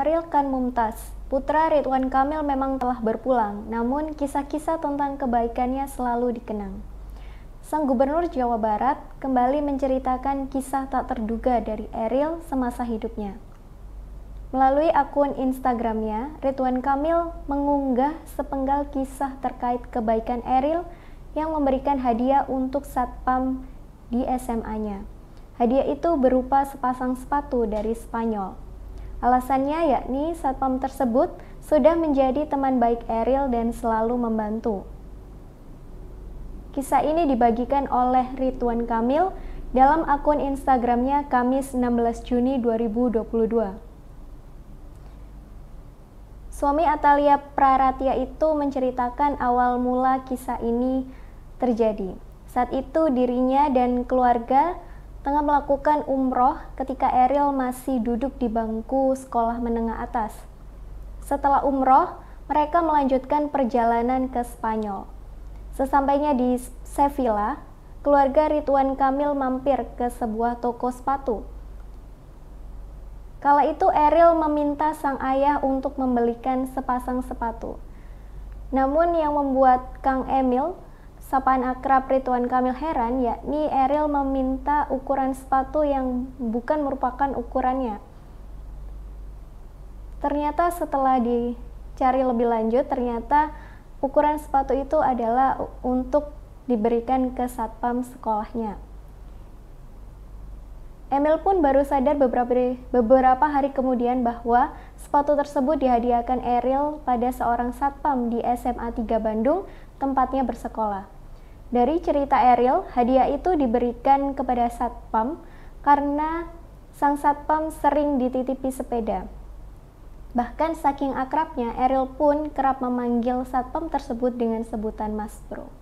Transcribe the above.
memerilkan Mumtaz. Putra Ridwan Kamil memang telah berpulang, namun kisah-kisah tentang kebaikannya selalu dikenang. Sang Gubernur Jawa Barat kembali menceritakan kisah tak terduga dari Eril semasa hidupnya. Melalui akun Instagramnya, Ridwan Kamil mengunggah sepenggal kisah terkait kebaikan Eril yang memberikan hadiah untuk satpam di SMA-nya. Hadiah itu berupa sepasang sepatu dari Spanyol. Alasannya yakni satpam tersebut sudah menjadi teman baik Eril dan selalu membantu. Kisah ini dibagikan oleh Ridwan Kamil dalam akun Instagramnya Kamis 16 Juni 2022. Suami Atalia Praratia itu menceritakan awal mula kisah ini terjadi. Saat itu dirinya dan keluarga tengah melakukan umroh ketika Eril masih duduk di bangku sekolah menengah atas. Setelah umroh, mereka melanjutkan perjalanan ke Spanyol. Sesampainya di Sevilla, keluarga Ridwan Kamil mampir ke sebuah toko sepatu. Kala itu Eril meminta sang ayah untuk membelikan sepasang sepatu. Namun yang membuat Kang Emil sapaan akrab Rituan Kamil heran yakni Eril meminta ukuran sepatu yang bukan merupakan ukurannya. Ternyata setelah dicari lebih lanjut ternyata ukuran sepatu itu adalah untuk diberikan ke satpam sekolahnya. Emil pun baru sadar beberapa, hari kemudian bahwa sepatu tersebut dihadiahkan Eril pada seorang satpam di SMA 3 Bandung tempatnya bersekolah. Dari cerita Eril, hadiah itu diberikan kepada satpam karena sang satpam sering dititipi sepeda. Bahkan saking akrabnya, Eril pun kerap memanggil satpam tersebut dengan sebutan Mas Bro.